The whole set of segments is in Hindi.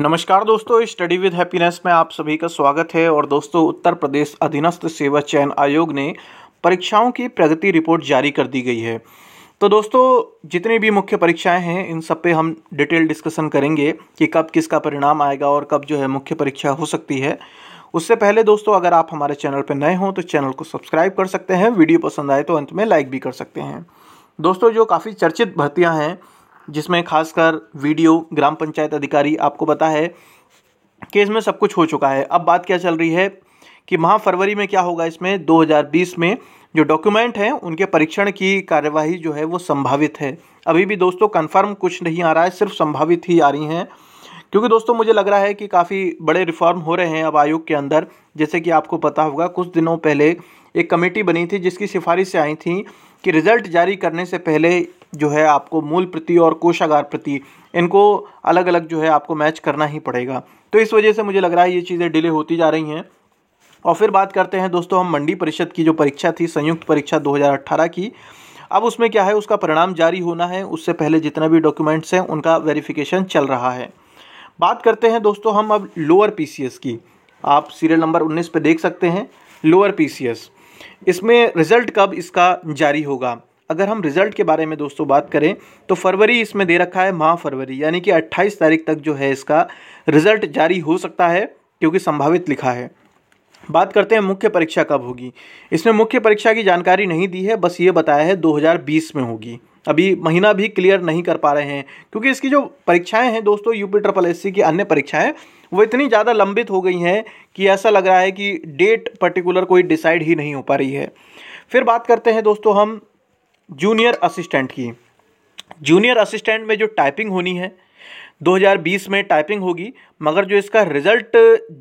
नमस्कार दोस्तों स्टडी विद हैप्पीनेस में आप सभी का स्वागत है और दोस्तों उत्तर प्रदेश अधीनस्थ सेवा चयन आयोग ने परीक्षाओं की प्रगति रिपोर्ट जारी कर दी गई है तो दोस्तों जितनी भी मुख्य परीक्षाएं हैं इन सब पे हम डिटेल डिस्कशन करेंगे कि कब किसका परिणाम आएगा और कब जो है मुख्य परीक्षा हो सकती है उससे पहले दोस्तों अगर आप हमारे चैनल पर नए हों तो चैनल को सब्सक्राइब कर सकते हैं वीडियो पसंद आए तो अंत में लाइक भी कर सकते हैं दोस्तों जो काफ़ी चर्चित भर्तियाँ हैं जिसमें खासकर वीडियो ग्राम पंचायत अधिकारी आपको पता है कि इसमें सब कुछ हो चुका है अब बात क्या चल रही है कि माह फरवरी में क्या होगा इसमें 2020 में जो डॉक्यूमेंट हैं उनके परीक्षण की कार्यवाही जो है वो संभावित है अभी भी दोस्तों कंफर्म कुछ नहीं आ रहा है सिर्फ संभावित ही आ रही हैं क्योंकि दोस्तों मुझे लग रहा है कि काफ़ी बड़े रिफॉर्म हो रहे हैं अब आयोग के अंदर जैसे कि आपको पता होगा कुछ दिनों पहले एक कमेटी बनी थी जिसकी सिफारिशें आई थी कि रिज़ल्ट जारी करने से पहले जो है आपको मूल प्रति और कोषागार प्रति इनको अलग अलग जो है आपको मैच करना ही पड़ेगा तो इस वजह से मुझे लग रहा है ये चीज़ें डिले होती जा रही हैं और फिर बात करते हैं दोस्तों हम मंडी परिषद की जो परीक्षा थी संयुक्त परीक्षा 2018 की अब उसमें क्या है उसका परिणाम जारी होना है उससे पहले जितना भी डॉक्यूमेंट्स हैं उनका वेरिफिकेशन चल रहा है बात करते हैं दोस्तों हम अब लोअर पी की आप सीरियल नंबर 19 पे देख सकते हैं लोअर पीसीएस इसमें रिजल्ट कब इसका जारी होगा अगर हम रिज़ल्ट के बारे में दोस्तों बात करें तो फरवरी इसमें दे रखा है माह फरवरी यानी कि 28 तारीख तक जो है इसका रिज़ल्ट जारी हो सकता है क्योंकि संभावित लिखा है बात करते हैं मुख्य परीक्षा कब होगी इसमें मुख्य परीक्षा की जानकारी नहीं दी है बस ये बताया है 2020 में होगी अभी महीना भी क्लियर नहीं कर पा रहे हैं क्योंकि इसकी जो परीक्षाएं हैं दोस्तों यूपी ट्रिपल एस की अन्य परीक्षाएं वो इतनी ज़्यादा लंबित हो गई हैं कि ऐसा लग रहा है कि डेट पर्टिकुलर कोई डिसाइड ही नहीं हो पा रही है फिर बात करते हैं दोस्तों हम जूनियर असिस्टेंट की जूनियर असिस्टेंट में जो टाइपिंग होनी है 2020 में टाइपिंग होगी मगर जो इसका रिज़ल्ट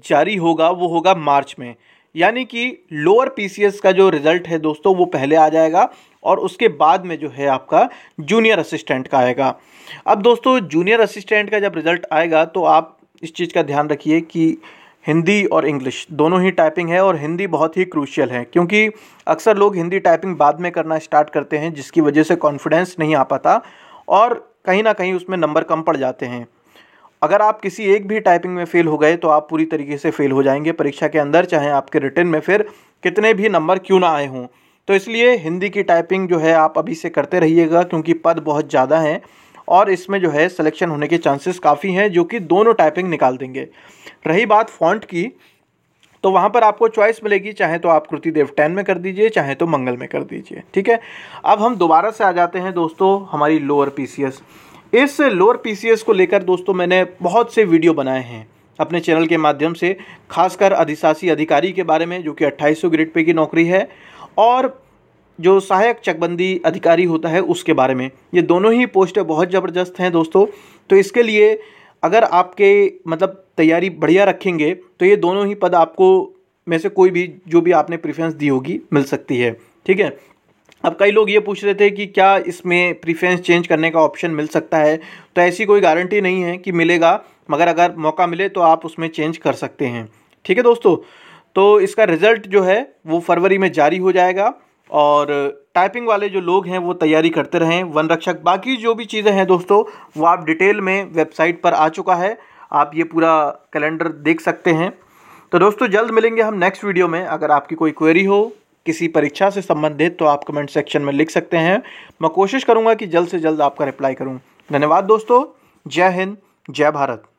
जारी होगा वो होगा मार्च में यानी कि लोअर पीसीएस का जो रिज़ल्ट है दोस्तों वो पहले आ जाएगा और उसके बाद में जो है आपका जूनियर असिस्टेंट का आएगा अब दोस्तों जूनियर असिस्टेंट का जब रिज़ल्ट आएगा तो आप इस चीज़ का ध्यान रखिए कि हिंदी और इंग्लिश दोनों ही टाइपिंग है और हिंदी बहुत ही क्रूशियल है क्योंकि अक्सर लोग हिंदी टाइपिंग बाद में करना स्टार्ट करते हैं जिसकी वजह से कॉन्फिडेंस नहीं आ पाता और कहीं ना कहीं उसमें नंबर कम पड़ जाते हैं अगर आप किसी एक भी टाइपिंग में फ़ेल हो गए तो आप पूरी तरीके से फ़ेल हो जाएंगे परीक्षा के अंदर चाहे आपके रिटर्न में फिर कितने भी नंबर क्यों ना आए हों तो इसलिए हिंदी की टाइपिंग जो है आप अभी से करते रहिएगा क्योंकि पद बहुत ज़्यादा हैं और इसमें जो है सिलेक्शन होने के चांसेस काफ़ी हैं जो कि दोनों टाइपिंग निकाल देंगे रही बात फॉन्ट की तो वहाँ पर आपको चॉइस मिलेगी चाहे तो आप कृति देव टेन में कर दीजिए चाहे तो मंगल में कर दीजिए ठीक है अब हम दोबारा से आ जाते हैं दोस्तों हमारी लोअर पी इस लोअर पी को लेकर दोस्तों मैंने बहुत से वीडियो बनाए हैं अपने चैनल के माध्यम से खासकर अधिशासी अधिकारी के बारे में जो कि 2800 ग्रेड पे की नौकरी है और जो सहायक चकबंदी अधिकारी होता है उसके बारे में ये दोनों ही पोस्ट बहुत ज़बरदस्त हैं दोस्तों तो इसके लिए अगर आपके मतलब तैयारी बढ़िया रखेंगे तो ये दोनों ही पद आपको में से कोई भी जो भी आपने प्रिफ्रेंस दी होगी मिल सकती है ठीक है अब कई लोग ये पूछ रहे थे कि क्या इसमें प्रिफ्रेंस चेंज करने का ऑप्शन मिल सकता है तो ऐसी कोई गारंटी नहीं है कि मिलेगा मगर अगर मौका मिले तो आप उसमें चेंज कर सकते हैं ठीक है दोस्तों तो इसका रिज़ल्ट जो है वो फरवरी में जारी हो जाएगा और टाइपिंग वाले जो लोग हैं वो तैयारी करते रहें वन रक्षक बाकी जो भी चीज़ें हैं दोस्तों वो आप डिटेल में वेबसाइट पर आ चुका है आप ये पूरा कैलेंडर देख सकते हैं तो दोस्तों जल्द मिलेंगे हम नेक्स्ट वीडियो में अगर आपकी कोई क्वेरी हो किसी परीक्षा से संबंधित तो आप कमेंट सेक्शन में लिख सकते हैं मैं कोशिश करूँगा कि जल्द से जल्द आपका रिप्लाई करूँ धन्यवाद दोस्तों जय हिंद जय भारत